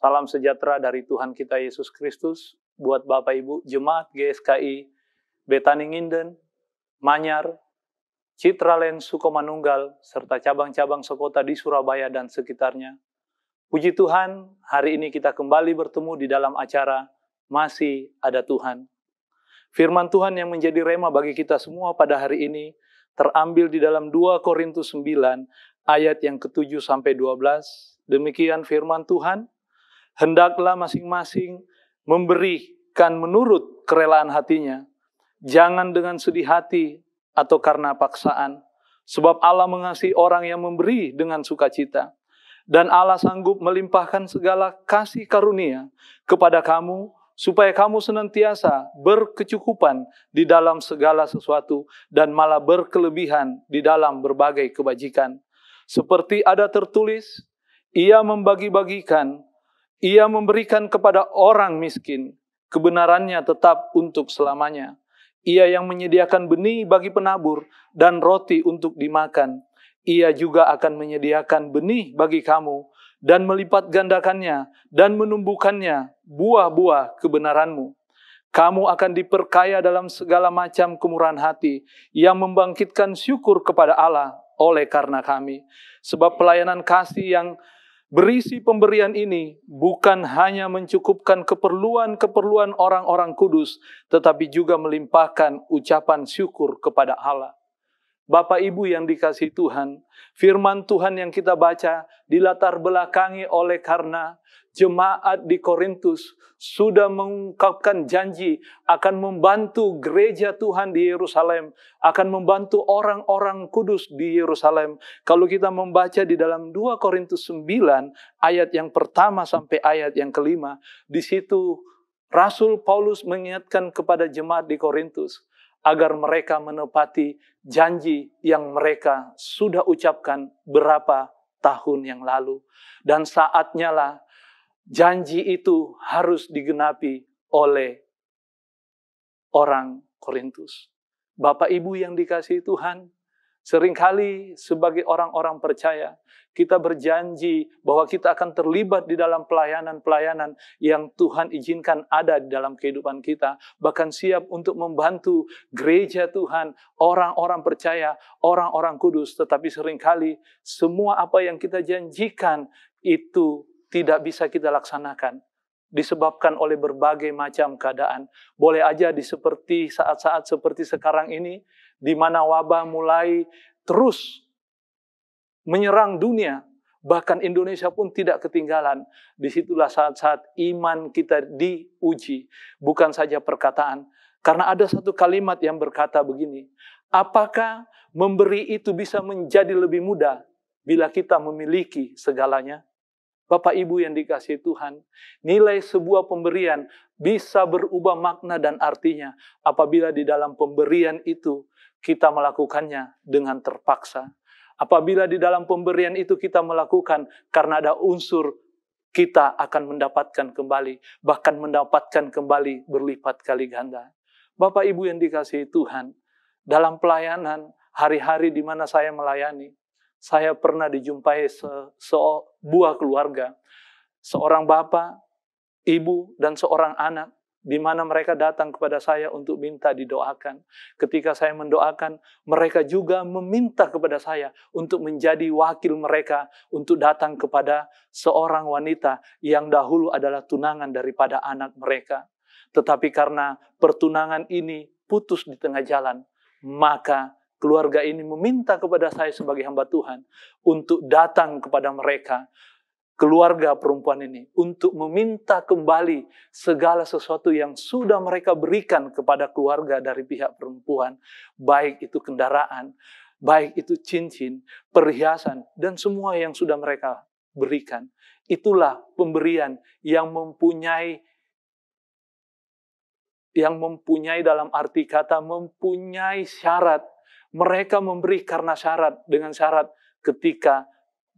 Salam sejahtera dari Tuhan kita Yesus Kristus buat Bapak Ibu jemaat GSKI Betaninginden, Manyar, Citralen Sukomanunggal serta cabang-cabang sekota di Surabaya dan sekitarnya. Puji Tuhan, hari ini kita kembali bertemu di dalam acara Masih Ada Tuhan. Firman Tuhan yang menjadi rema bagi kita semua pada hari ini terambil di dalam 2 Korintus 9 ayat yang ke-7 sampai 12. Demikian firman Tuhan hendaklah masing-masing memberikan menurut kerelaan hatinya, jangan dengan sedih hati atau karena paksaan, sebab Allah mengasihi orang yang memberi dengan sukacita, dan Allah sanggup melimpahkan segala kasih karunia kepada kamu, supaya kamu senantiasa berkecukupan di dalam segala sesuatu dan malah berkelebihan di dalam berbagai kebajikan. Seperti ada tertulis, ia membagi-bagikan ia memberikan kepada orang miskin, kebenarannya tetap untuk selamanya. Ia yang menyediakan benih bagi penabur dan roti untuk dimakan. Ia juga akan menyediakan benih bagi kamu dan melipat gandakannya dan menumbuhkannya buah-buah kebenaranmu. Kamu akan diperkaya dalam segala macam kemurahan hati yang membangkitkan syukur kepada Allah oleh karena kami. Sebab pelayanan kasih yang Berisi pemberian ini bukan hanya mencukupkan keperluan-keperluan orang-orang kudus, tetapi juga melimpahkan ucapan syukur kepada Allah. Bapak Ibu yang dikasih Tuhan, firman Tuhan yang kita baca dilatar belakangi oleh karena jemaat di Korintus sudah mengungkapkan janji akan membantu gereja Tuhan di Yerusalem, akan membantu orang-orang kudus di Yerusalem. Kalau kita membaca di dalam 2 Korintus 9 ayat yang pertama sampai ayat yang kelima, di situ Rasul Paulus mengingatkan kepada jemaat di Korintus, agar mereka menepati janji yang mereka sudah ucapkan berapa tahun yang lalu. Dan saatnya lah janji itu harus digenapi oleh orang Korintus. Bapak Ibu yang dikasihi Tuhan, Seringkali sebagai orang-orang percaya, kita berjanji bahwa kita akan terlibat di dalam pelayanan-pelayanan yang Tuhan izinkan ada di dalam kehidupan kita, bahkan siap untuk membantu gereja Tuhan, orang-orang percaya, orang-orang kudus, tetapi seringkali semua apa yang kita janjikan itu tidak bisa kita laksanakan disebabkan oleh berbagai macam keadaan. Boleh aja di seperti saat-saat seperti sekarang ini di mana wabah mulai terus menyerang dunia, bahkan Indonesia pun tidak ketinggalan. Disitulah saat-saat iman kita diuji, bukan saja perkataan. Karena ada satu kalimat yang berkata begini, apakah memberi itu bisa menjadi lebih mudah bila kita memiliki segalanya? Bapak Ibu yang dikasih Tuhan, nilai sebuah pemberian bisa berubah makna dan artinya apabila di dalam pemberian itu kita melakukannya dengan terpaksa. Apabila di dalam pemberian itu kita melakukan karena ada unsur kita akan mendapatkan kembali, bahkan mendapatkan kembali berlipat kali ganda. Bapak Ibu yang dikasihi Tuhan, dalam pelayanan hari-hari di mana saya melayani, saya pernah dijumpai sebuah keluarga, seorang bapak ibu dan seorang anak di mana mereka datang kepada saya untuk minta didoakan. Ketika saya mendoakan, mereka juga meminta kepada saya untuk menjadi wakil mereka untuk datang kepada seorang wanita yang dahulu adalah tunangan daripada anak mereka. Tetapi karena pertunangan ini putus di tengah jalan, maka keluarga ini meminta kepada saya sebagai hamba Tuhan untuk datang kepada mereka keluarga perempuan ini untuk meminta kembali segala sesuatu yang sudah mereka berikan kepada keluarga dari pihak perempuan, baik itu kendaraan, baik itu cincin, perhiasan, dan semua yang sudah mereka berikan. Itulah pemberian yang mempunyai yang mempunyai dalam arti kata mempunyai syarat. Mereka memberi karena syarat dengan syarat ketika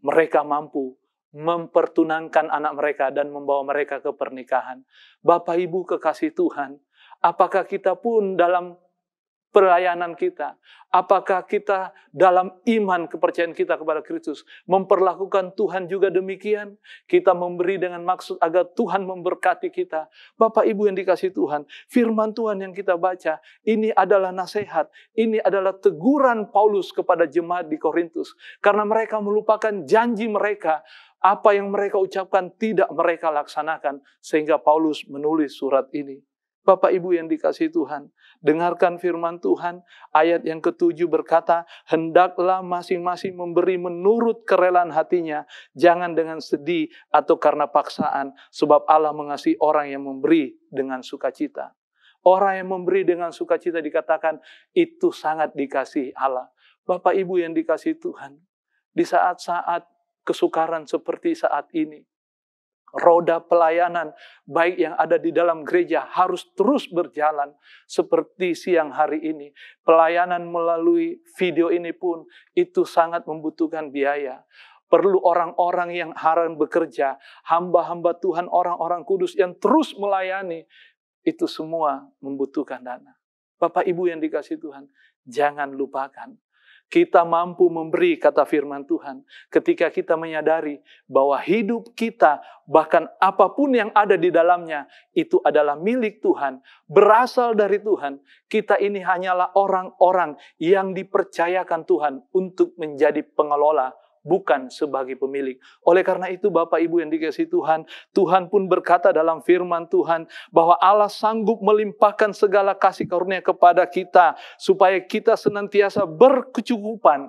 mereka mampu mempertunangkan anak mereka dan membawa mereka ke pernikahan. Bapak Ibu kekasih Tuhan, apakah kita pun dalam pelayanan kita, apakah kita dalam iman kepercayaan kita kepada Kristus memperlakukan Tuhan juga demikian? Kita memberi dengan maksud agar Tuhan memberkati kita. Bapak Ibu yang dikasih Tuhan, firman Tuhan yang kita baca ini adalah nasihat, ini adalah teguran Paulus kepada jemaat di Korintus karena mereka melupakan janji mereka apa yang mereka ucapkan tidak mereka laksanakan sehingga Paulus menulis surat ini. Bapak Ibu yang dikasih Tuhan, dengarkan firman Tuhan, ayat yang ketujuh berkata, Hendaklah masing-masing memberi menurut kerelaan hatinya, jangan dengan sedih atau karena paksaan, sebab Allah mengasihi orang yang memberi dengan sukacita. Orang yang memberi dengan sukacita dikatakan, itu sangat dikasih Allah. Bapak Ibu yang dikasih Tuhan, di saat-saat kesukaran seperti saat ini. Roda pelayanan, baik yang ada di dalam gereja, harus terus berjalan seperti siang hari ini. Pelayanan melalui video ini pun itu sangat membutuhkan biaya perlu orang-orang yang haram bekerja, hamba-hamba Tuhan, orang-orang kudus yang terus melayani, itu semua membutuhkan dana. Bapak Ibu yang dikasih Tuhan, jangan lupakan kita mampu memberi kata firman Tuhan ketika kita menyadari bahwa hidup kita bahkan apapun yang ada di dalamnya itu adalah milik Tuhan, berasal dari Tuhan. Kita ini hanyalah orang-orang yang dipercayakan Tuhan untuk menjadi pengelola bukan sebagai pemilik. Oleh karena itu Bapak Ibu yang dikasih Tuhan, Tuhan pun berkata dalam firman Tuhan bahwa Allah sanggup melimpahkan segala kasih karunia kepada kita supaya kita senantiasa berkecukupan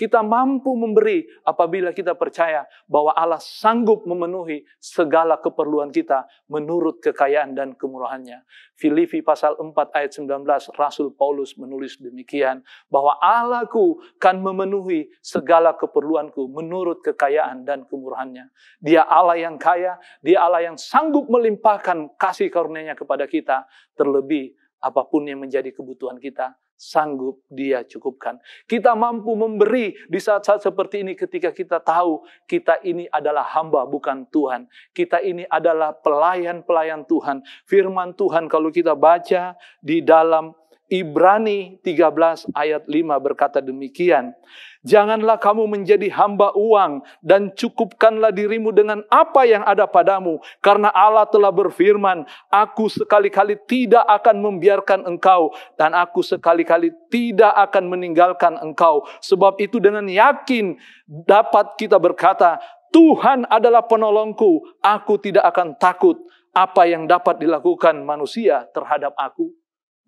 kita mampu memberi apabila kita percaya bahwa Allah sanggup memenuhi segala keperluan kita menurut kekayaan dan kemurahannya. Filipi pasal 4 ayat 19 Rasul Paulus menulis demikian bahwa Allahku kan memenuhi segala keperluanku menurut kekayaan dan kemurahannya. Dia Allah yang kaya, dia Allah yang sanggup melimpahkan kasih karunia-Nya kepada kita terlebih apapun yang menjadi kebutuhan kita, sanggup dia cukupkan. Kita mampu memberi di saat-saat seperti ini ketika kita tahu kita ini adalah hamba bukan Tuhan. Kita ini adalah pelayan-pelayan Tuhan. Firman Tuhan kalau kita baca di dalam Ibrani 13 ayat 5 berkata demikian. Janganlah kamu menjadi hamba uang dan cukupkanlah dirimu dengan apa yang ada padamu. Karena Allah telah berfirman, aku sekali-kali tidak akan membiarkan engkau dan aku sekali-kali tidak akan meninggalkan engkau. Sebab itu dengan yakin dapat kita berkata, Tuhan adalah penolongku, aku tidak akan takut apa yang dapat dilakukan manusia terhadap aku.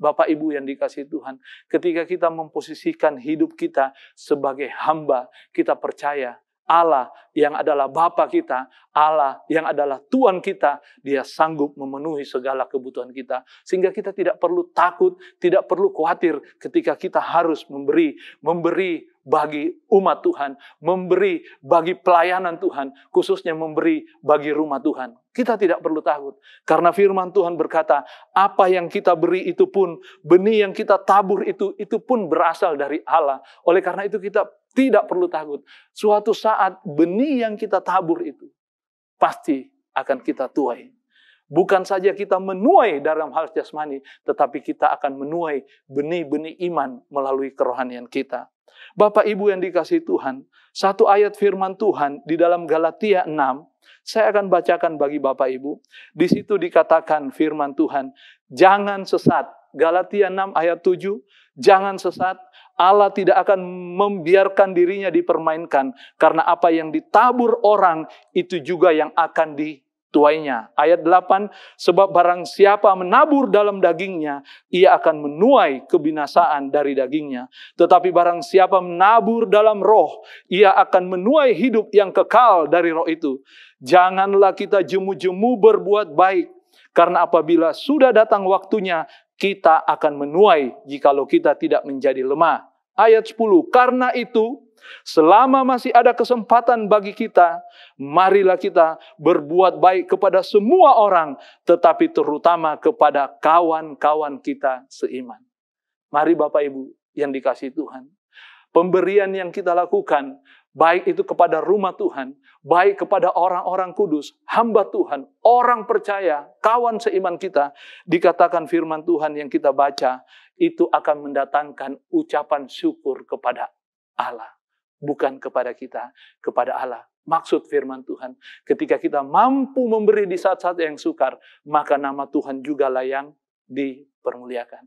Bapak Ibu yang dikasih Tuhan, ketika kita memposisikan hidup kita sebagai hamba, kita percaya Allah yang adalah Bapa kita, Allah yang adalah Tuhan kita, Dia sanggup memenuhi segala kebutuhan kita. Sehingga kita tidak perlu takut, tidak perlu khawatir ketika kita harus memberi, memberi bagi umat Tuhan, memberi bagi pelayanan Tuhan, khususnya memberi bagi rumah Tuhan. Kita tidak perlu takut karena firman Tuhan berkata, apa yang kita beri itu pun benih yang kita tabur itu itu pun berasal dari Allah. Oleh karena itu kita tidak perlu takut. Suatu saat benih yang kita tabur itu pasti akan kita tuai. Bukan saja kita menuai dalam hal jasmani, tetapi kita akan menuai benih-benih iman melalui kerohanian kita. Bapak Ibu yang dikasih Tuhan, satu ayat firman Tuhan di dalam Galatia 6, saya akan bacakan bagi Bapak Ibu. Di situ dikatakan firman Tuhan, jangan sesat. Galatia 6 ayat 7, jangan sesat Allah tidak akan membiarkan dirinya dipermainkan karena apa yang ditabur orang itu juga yang akan dituainya. Ayat 8, sebab barang siapa menabur dalam dagingnya, ia akan menuai kebinasaan dari dagingnya. Tetapi barang siapa menabur dalam roh, ia akan menuai hidup yang kekal dari roh itu. Janganlah kita jemu-jemu berbuat baik, karena apabila sudah datang waktunya, kita akan menuai jikalau kita tidak menjadi lemah. Ayat 10, karena itu selama masih ada kesempatan bagi kita, marilah kita berbuat baik kepada semua orang, tetapi terutama kepada kawan-kawan kita seiman. Mari Bapak Ibu yang dikasih Tuhan, pemberian yang kita lakukan, baik itu kepada rumah Tuhan, baik kepada orang-orang kudus, hamba Tuhan, orang percaya, kawan seiman kita, dikatakan firman Tuhan yang kita baca, itu akan mendatangkan ucapan syukur kepada Allah. Bukan kepada kita, kepada Allah. Maksud firman Tuhan, ketika kita mampu memberi di saat-saat yang sukar, maka nama Tuhan juga lah yang dipermuliakan.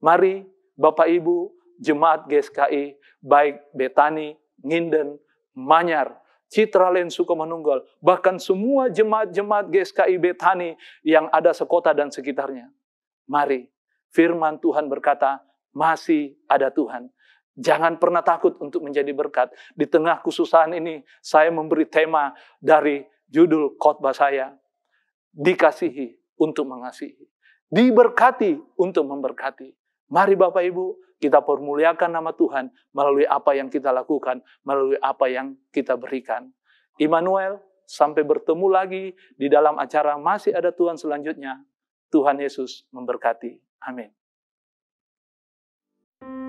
Mari Bapak Ibu, jemaat GSKI, baik Betani, Nginden, Manyar, Citra Citraland menunggal bahkan semua jemaat-jemaat GSKI Bethani yang ada sekota dan sekitarnya. Mari, firman Tuhan berkata, masih ada Tuhan. Jangan pernah takut untuk menjadi berkat. Di tengah kesusahan ini, saya memberi tema dari judul khotbah saya. Dikasihi untuk mengasihi. Diberkati untuk memberkati. Mari Bapak Ibu, kita permuliakan nama Tuhan melalui apa yang kita lakukan, melalui apa yang kita berikan. Immanuel, sampai bertemu lagi di dalam acara Masih Ada Tuhan selanjutnya. Tuhan Yesus memberkati. Amin.